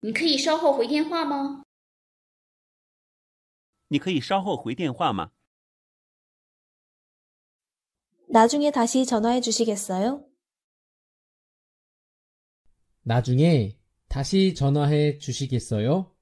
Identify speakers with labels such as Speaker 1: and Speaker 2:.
Speaker 1: 你可以稍后回电话吗？
Speaker 2: 你可以稍后回电
Speaker 3: 话吗？
Speaker 1: 나중에다시전화해주시겠어요
Speaker 3: 나중에다시전화해주시겠어요